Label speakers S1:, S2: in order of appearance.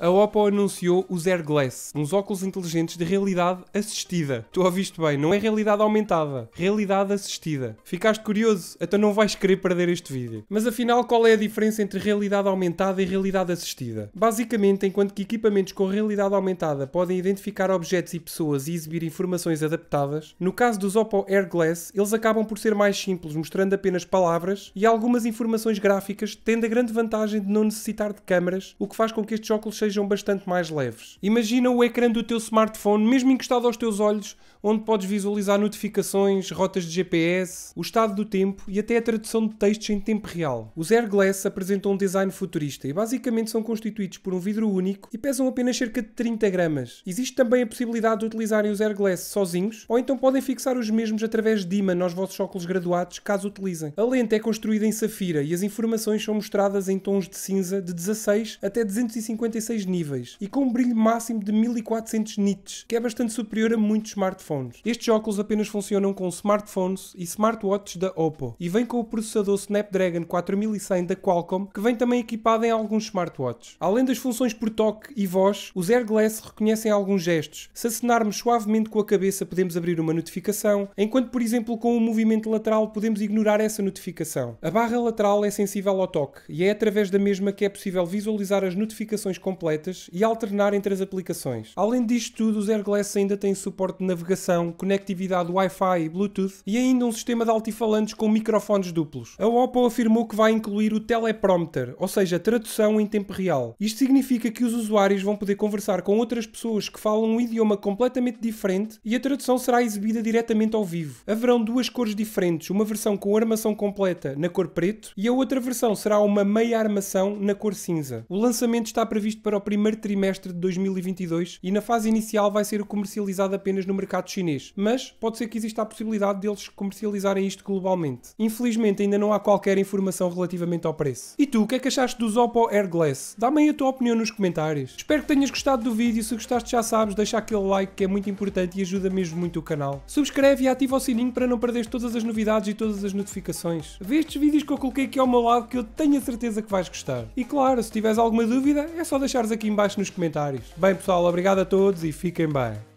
S1: a Oppo anunciou os Air Glass, uns óculos inteligentes de realidade assistida. Tu ouviste bem, não é realidade aumentada, realidade assistida. Ficaste curioso? Então não vais querer perder este vídeo. Mas afinal, qual é a diferença entre realidade aumentada e realidade assistida? Basicamente, enquanto que equipamentos com realidade aumentada podem identificar objetos e pessoas e exibir informações adaptadas, no caso dos Oppo Air Glass, eles acabam por ser mais simples, mostrando apenas palavras e algumas informações gráficas, tendo a grande vantagem de não necessitar de câmaras, o que faz com que estes óculos sejam sejam bastante mais leves. Imagina o ecrã do teu smartphone mesmo encostado aos teus olhos, onde podes visualizar notificações, rotas de GPS, o estado do tempo e até a tradução de textos em tempo real. Os Air Glass apresentam um design futurista e basicamente são constituídos por um vidro único e pesam apenas cerca de 30 gramas. Existe também a possibilidade de utilizarem os Air Glass sozinhos ou então podem fixar os mesmos através de imã aos vossos óculos graduados, caso utilizem. A lente é construída em safira e as informações são mostradas em tons de cinza de 16 até 256 6 níveis e com um brilho máximo de 1400 nits, que é bastante superior a muitos smartphones. Estes óculos apenas funcionam com smartphones e smartwatches da Oppo e vem com o processador Snapdragon 4100 da Qualcomm, que vem também equipado em alguns smartwatches. Além das funções por toque e voz, os Air Glass reconhecem alguns gestos. Se acenarmos suavemente com a cabeça, podemos abrir uma notificação, enquanto, por exemplo, com o um movimento lateral, podemos ignorar essa notificação. A barra lateral é sensível ao toque e é através da mesma que é possível visualizar as notificações completas completas e alternar entre as aplicações. Além disto tudo, os AirGlass ainda têm suporte de navegação, conectividade Wi-Fi e Bluetooth e ainda um sistema de altifalantes com microfones duplos. A Oppo afirmou que vai incluir o teleprompter, ou seja, tradução em tempo real. Isto significa que os usuários vão poder conversar com outras pessoas que falam um idioma completamente diferente e a tradução será exibida diretamente ao vivo. Haverão duas cores diferentes, uma versão com armação completa na cor preto e a outra versão será uma meia armação na cor cinza. O lançamento está previsto para primeiro trimestre de 2022 e na fase inicial vai ser comercializado apenas no mercado chinês, mas pode ser que exista a possibilidade deles comercializarem isto globalmente. Infelizmente ainda não há qualquer informação relativamente ao preço. E tu, o que é que achaste do Oppo Air Glass? Dá-me aí a tua opinião nos comentários. Espero que tenhas gostado do vídeo, se gostaste já sabes, deixa aquele like que é muito importante e ajuda mesmo muito o canal. Subscreve e ativa o sininho para não perderes todas as novidades e todas as notificações. Vê estes vídeos que eu coloquei aqui ao meu lado que eu tenho a certeza que vais gostar. E claro, se tiveres alguma dúvida, é só deixares aqui embaixo nos comentários. Bem pessoal, obrigado a todos e fiquem bem.